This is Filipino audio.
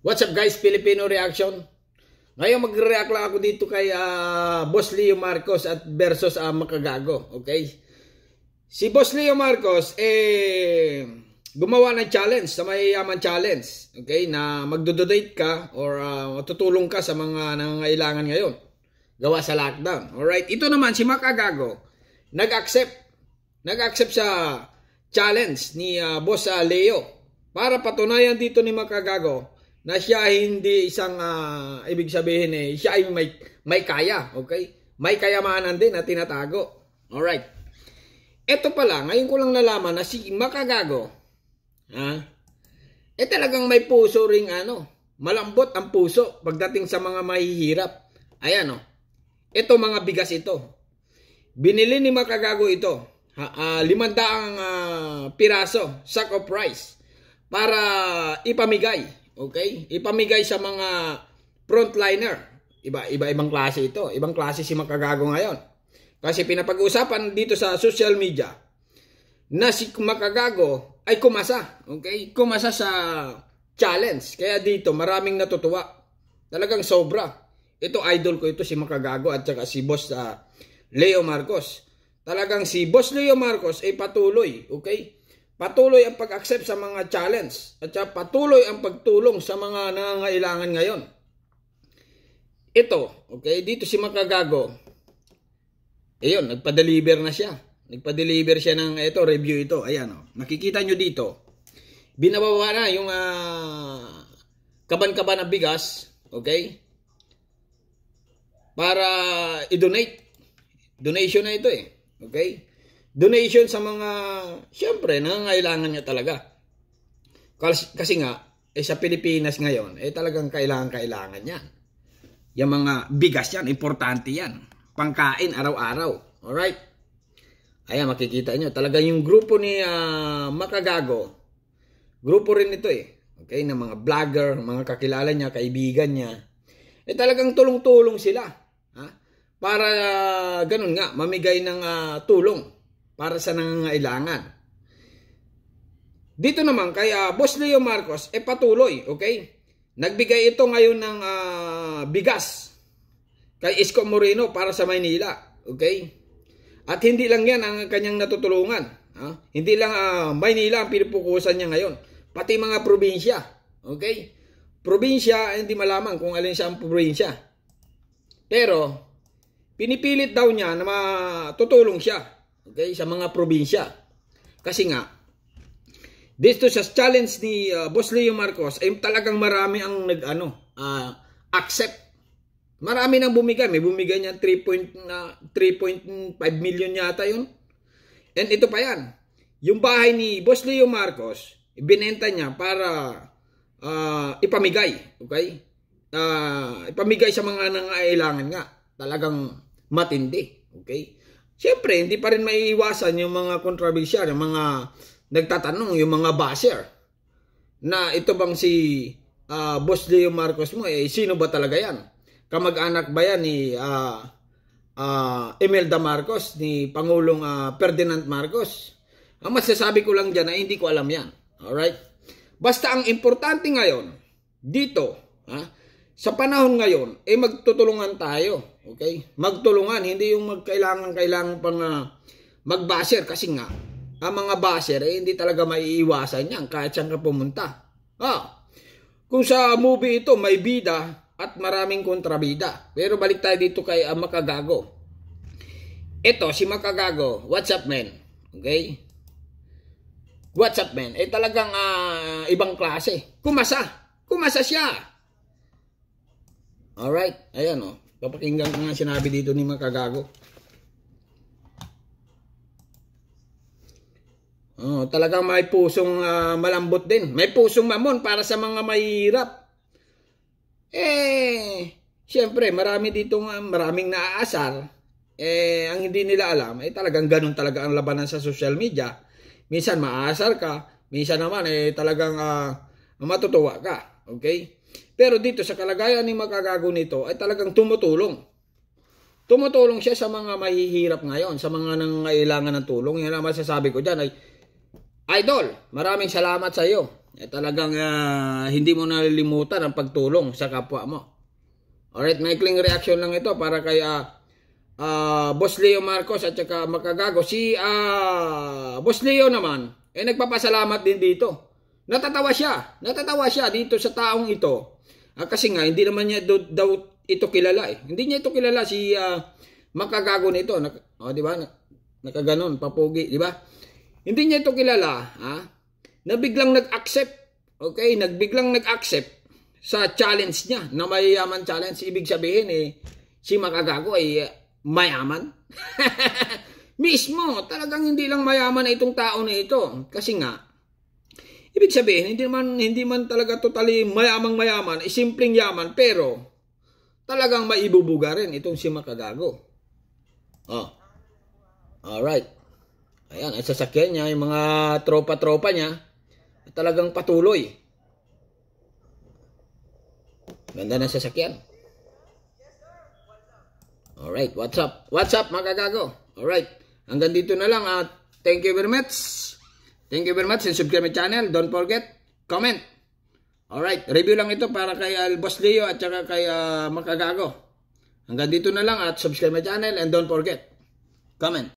What's up guys, Filipino Reaction. Ngayon magre-react lang ako dito kay uh, Boss Leo Marcos at versus uh, Makagago, okay? Si Boss Leo Marcos eh gumawa ng challenge sa mayayaman challenge, okay? Na magdodonate ka or uh, ah, tutulong ka sa mga nangangailangan ngayon. Gawa sa lockdown. All right, ito naman si Makagago nag-accept. Nag-accept sa challenge ni uh, Boss uh, Leo para patunayan dito ni Makagago na siya hindi isang uh, ibig sabihin eh siya ay may may kaya, okay? May kayamanan din na tinatago. All right. Ito pala, ngayon ko lang nalaman na si Makagago ha? Eh talagang may puso ring ano, malambot ang puso pagdating sa mga mahihirap. Ayan oh. Ito mga bigas ito. Binili ni Makagago ito uh, 500 uh, piraso sack of rice para ipamigay Okay? Ipamigay sa mga frontliner. Iba, iba ibang klase ito. Ibang klase si Makagago ngayon. Kasi pinapag-usapan dito sa social media na si Makagago ay kumasa. Okay? Kumasa sa challenge. Kaya dito maraming natutuwa. Talagang sobra. Ito idol ko ito si Makagago at saka si boss uh, Leo Marcos. Talagang si boss Leo Marcos ay patuloy, okay? Patuloy ang pag-accept sa mga challenge at saka patuloy ang pagtulong sa mga nangangailangan ngayon. Ito, okay, dito si Makagago. Ayun, nagpa-deliver na siya. Nagpa-deliver siya ng ito, review ito. Ayan, oh. nakikita nyo dito. Binababa na yung uh, kaban-kaban ng bigas, okay? Para i-donate. Donation na ito eh. Okay? donation sa mga, syempre, nangangailangan niya talaga. Kasi, kasi nga, eh, sa Pilipinas ngayon, eh talagang kailangan-kailangan yan. Yung mga bigas yan, importante yan. Pangkain araw-araw. Alright? Ayan, makikita nyo. Talaga yung grupo ni uh, Makagago, grupo rin ito eh. Okay, ng mga vlogger, mga kakilala niya, kaibigan niya. Eh talagang tulong-tulong sila. Ha? Para uh, ganun nga, mamigay ng uh, tulong para sa nangangailangan. Dito naman kay uh, Boss Leo Marcos, e eh, patuloy, okay? Nagbigay ito ngayon ng uh, bigas kay Isko Moreno para sa Maynila, okay? At hindi lang yan ang kanyang natutulungan. Ha? Hindi lang uh, Maynila ang pinupukusan niya ngayon, pati mga probinsya, okay? Probinsya, hindi malaman kung alin siya ang probinsya. Pero, pinipilit daw niya na matutulong siya Okay, sa mga probinsya. Kasi nga, dito sa challenge ni uh, Boss Leo Marcos, ay talagang marami ang nag ano, uh, accept. Marami nang bumigay, may bumigay niyan 3.5 uh, million yata 'yun. And ito pa 'yan. Yung bahay ni Boss Leo Marcos, ibinenta niya para uh, ipamigay, okay? Uh, ipamigay sa mga nangailangan nga. Talagang matindi, okay? Siyempre, hindi pa rin maiiwasan yung mga kontrabisyar, yung mga nagtatanong, yung mga basher. Na ito bang si uh, Boss Leo Marcos mo, eh, sino ba talaga yan? Kamag-anak ba yan ni uh, uh, Imelda Marcos, ni Pangulong uh, Ferdinand Marcos? Ang masasabi ko lang dyan na hindi ko alam yan. Alright? Basta ang importante ngayon, dito, ha, sa panahon ngayon, eh magtutulungan tayo. Okay? Magtulungan, hindi yung magkailangan-kailangan pang uh, mag-basher kasi nga, ang mga basher, eh hindi talaga maiiwasan yan kahit saan ka pumunta. Ah, kung sa movie ito, may bida at maraming kontrabida. Pero balik tayo dito kay uh, Makagago. Ito, si Makagago, what's up men? Okay? What's up men? Eh talagang uh, ibang klase. Kumasa. Kumasa siya. Alright, ayan o. Oh. Papakinggan ko nga sinabi dito ni mga kagago. Oh, talagang may pusong uh, malambot din. May pusong mamon para sa mga mahirap. Eh, siyempre, marami ditong uh, maraming naaasar. Eh, ang hindi nila alam, eh talagang ganun talaga ang labanan sa social media. Minsan maaasar ka, minsan naman eh talagang uh, matutuwa ka. Okay? Pero dito sa kalagayan ni magagago nito ay talagang tumutulong. Tumutulong siya sa mga mahihirap ngayon, sa mga nangailangan ng tulong. Yan ang masasabi ko dyan ay, Idol, maraming salamat sa iyo. Eh, talagang uh, hindi mo nalilimutan ang pagtulong sa kapwa mo. Alright, maikling reaction lang ito para kay uh, uh, Boss Leo Marcos at saka Makagago. Si uh, Boss Leo naman, eh nagpapasalamat din dito. Natatawa siya. Natatawa siya dito sa taong ito Ah, kasi nga, hindi naman niya do, daw ito kilala eh. Hindi niya ito kilala si uh, makagago nito. Nak oh, di ba? Nakaganon, papogi, di ba? Hindi niya ito kilala, ha? Na biglang nag-accept. Okay, nagbiglang nag-accept sa challenge niya, na mayayaman challenge. Ibig sabihin eh, si makagago ay eh, mayaman. Mismo, talagang hindi lang mayaman na itong tao na ito. Kasi nga, Ibig sabihin, hindi man, hindi man talaga totally mayamang mayaman, isimpleng eh, yaman, pero talagang maibubuga rin itong si Makagago. Oh. Alright. Ayan, ang sasakyan niya, yung mga tropa-tropa niya, talagang patuloy. Ganda ng sasakyan. Alright, what's up? What's up, Makagago? Alright, hanggang dito na lang at ah. thank you very much. Thank you very much and subscribe my channel. Don't forget, comment. Alright, review lang ito para kay uh, Boss Leo at saka kay uh, Makagago. Hanggang dito na lang at subscribe my channel and don't forget, comment.